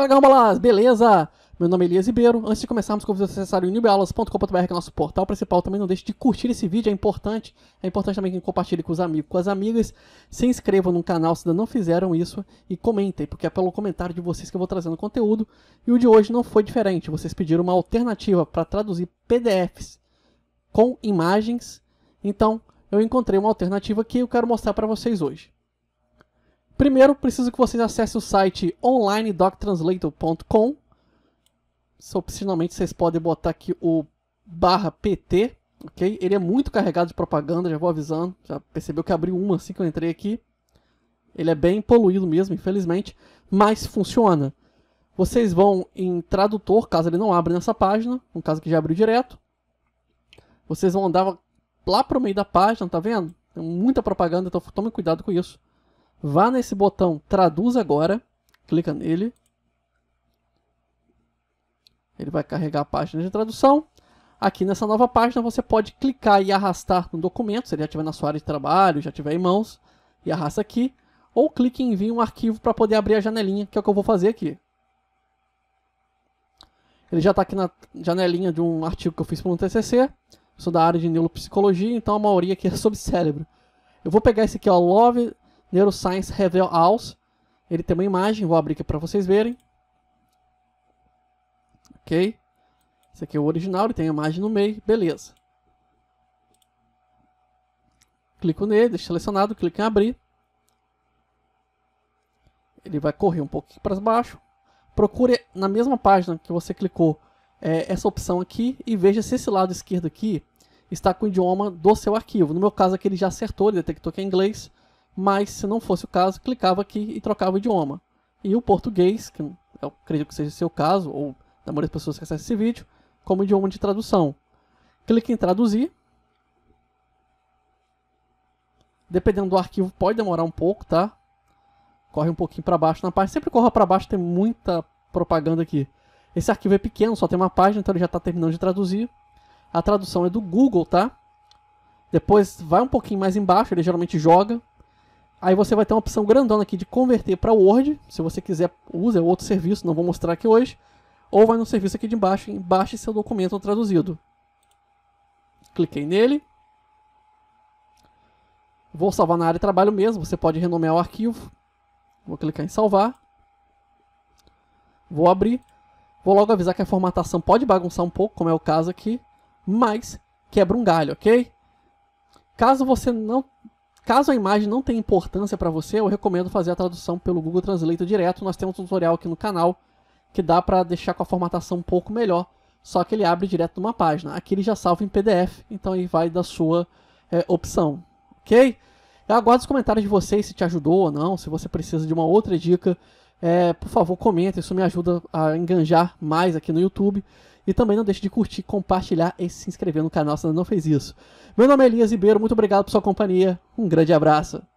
Fala Garobalas, beleza? Meu nome é Elias Ribeiro. Antes de começarmos, convido vocês a acessar o newbeaulas.com.br, que é o nosso portal principal. Também não deixe de curtir esse vídeo, é importante. É importante também que compartilhe com os amigos, com as amigas. Se inscrevam no canal se ainda não fizeram isso e comentem, porque é pelo comentário de vocês que eu vou trazendo conteúdo. E o de hoje não foi diferente. Vocês pediram uma alternativa para traduzir PDFs com imagens. Então, eu encontrei uma alternativa que eu quero mostrar para vocês hoje. Primeiro, preciso que vocês acessem o site onlinedoctranslator.com. Opcionalmente, vocês podem botar aqui o barra PT, ok? Ele é muito carregado de propaganda, já vou avisando. Já percebeu que abriu uma assim que eu entrei aqui. Ele é bem poluído mesmo, infelizmente, mas funciona. Vocês vão em tradutor, caso ele não abra nessa página, no caso que já abriu direto. Vocês vão andar lá pro meio da página, tá vendo? Tem muita propaganda, então tome cuidado com isso. Vá nesse botão Traduz agora, clica nele. Ele vai carregar a página de tradução. Aqui nessa nova página você pode clicar e arrastar no documento, se ele já estiver na sua área de trabalho, já tiver em mãos, e arrasta aqui. Ou clique em enviar um arquivo para poder abrir a janelinha, que é o que eu vou fazer aqui. Ele já está aqui na janelinha de um artigo que eu fiz para um TCC. Sou da área de neuropsicologia, então a maioria aqui é sobre cérebro. Eu vou pegar esse aqui, ó, Love Neuroscience Reveal House. Ele tem uma imagem, vou abrir aqui para vocês verem. Ok? Esse aqui é o original, ele tem a imagem no meio, beleza. Clico nele, deixo selecionado, clico em abrir. Ele vai correr um pouquinho para baixo. Procure na mesma página que você clicou é, essa opção aqui e veja se esse lado esquerdo aqui está com o idioma do seu arquivo. No meu caso aqui ele já acertou, ele detectou que é inglês mas se não fosse o caso, clicava aqui e trocava o idioma. E o português, que eu acredito que seja o seu caso, ou da maioria das pessoas que acessam esse vídeo, como idioma de tradução. Clique em traduzir. Dependendo do arquivo, pode demorar um pouco, tá? Corre um pouquinho para baixo na página. Sempre corra para baixo, tem muita propaganda aqui. Esse arquivo é pequeno, só tem uma página, então ele já está terminando de traduzir. A tradução é do Google, tá? Depois vai um pouquinho mais embaixo, ele geralmente joga Aí você vai ter uma opção grandona aqui de converter para Word. Se você quiser, usa é outro serviço, não vou mostrar aqui hoje. Ou vai no serviço aqui de embaixo, em baixe seu documento traduzido. Cliquei nele. Vou salvar na área de trabalho mesmo, você pode renomear o arquivo. Vou clicar em salvar. Vou abrir. Vou logo avisar que a formatação pode bagunçar um pouco, como é o caso aqui. Mas quebra um galho, ok? Caso você não Caso a imagem não tenha importância para você, eu recomendo fazer a tradução pelo Google Translate direto. Nós temos um tutorial aqui no canal que dá para deixar com a formatação um pouco melhor, só que ele abre direto numa página. Aqui ele já salva em PDF, então aí vai da sua é, opção, ok? Eu aguardo os comentários de vocês, se te ajudou ou não, se você precisa de uma outra dica é, por favor, comenta, isso me ajuda a enganjar mais aqui no YouTube. E também não deixe de curtir, compartilhar e se inscrever no canal se ainda não fez isso. Meu nome é Elias Ribeiro, muito obrigado por sua companhia. Um grande abraço.